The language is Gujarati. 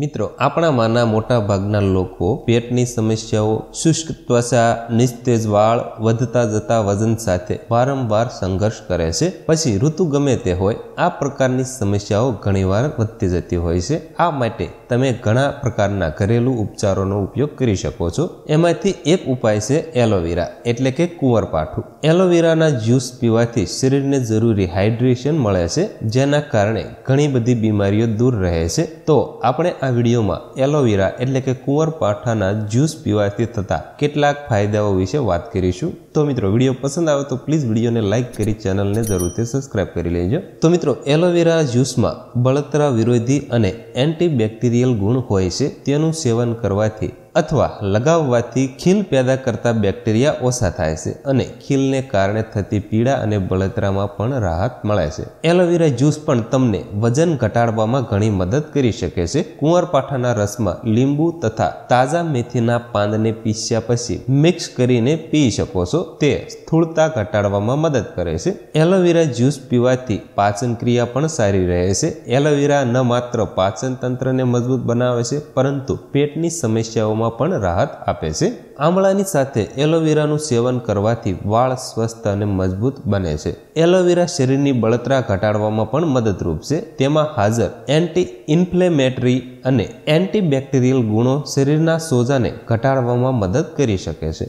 મિત્રો આપણામાંના મોટાભાગના લોકો પેટની સમસ્યાઓ શુષ્ક ત્વચા નિસ્તેજ વાળ વધતા જતા વજન સાથે વારંવાર સંઘર્ષ કરે છે પછી ઋતુ ગમે તે હોય આ પ્રકારની સમસ્યાઓ ઘણીવાર વધતી જતી હોય છે આ માટે તમે ઘણા પ્રકારના ઘરેલું ઉપચારોનો ઉપયોગ કરી શકો છો એમાંથી એક ઉપાય છે એલોવેરા એટલે કે કુંવરપાઠું એલોવેરાના જ્યુસ પીવાથી શરીરને જરૂરી હાઇડ્રેશન મળે છે જેના કારણે ઘણી બધી બીમારીઓ દૂર રહે છે તો આપણે આ વિડીયોમાં એલોવેરા એટલે કે કુંવર કુંવરપાઠાના જ્યુસ પીવાથી થતા કેટલાક ફાયદાઓ વિશે વાત કરીશું તો મિત્રો વિડીયો પસંદ આવે તો પ્લીઝ વિડીયોને લાઇક કરી ચેનલને જરૂરથી સબસ્ક્રાઇબ કરી લેજો તો મિત્રો એલોવેરા જ્યુસમાં બળતરા વિરોધી અને એન્ટીબેક્ટેરિયલ ગુણ હોય છે તેનું સેવન કરવાથી અથવા લગાવવાથી ખીલ પેદા કરતા બેક્ટેરિયા ઓછા થાય છે અને ખીલને કારણે થતી પીડા અને બળતરામાં પણ રાહત મળે છે એલોવેરા જ્યુસ પણ તમને વજન ઘટાડવામાં ઘણી મદદ કરી શકે છે કુંવરપાઠાના રસમાં લીંબુ તથા તાજા મેથીના પાંદને પીસ્યા પછી મિક્સ કરીને પી શકો છો તે સ્થૂળતા ઘટાડવામાં મદદ કરે છે એલોવેરા જ્યુસ પીવાથી પાચન ક્રિયા પણ સારી રહે છે એલોવેરા ન માત્ર પાચન તંત્રને મજબૂત બનાવે છે પરંતુ પેટની સમસ્યાઓમાં રોગોમાં પણ રાહત આપે છે આમળાની સાથે એલોવેરાનું સેવન કરવાથી વાળ સ્વસ્થ અને મજબૂત બને છે એલોવેરા શરીરની બળતરા ઘટાડવામાં પણ મદદરૂપ છે તેમાં હાજર એન્ટી ઇન્ફ્લેમેટરી અને એન્ટીબેક્ટેરિયલ ગુણો શરીરના સોજાને ઘટાડવામાં મદદ કરી શકે છે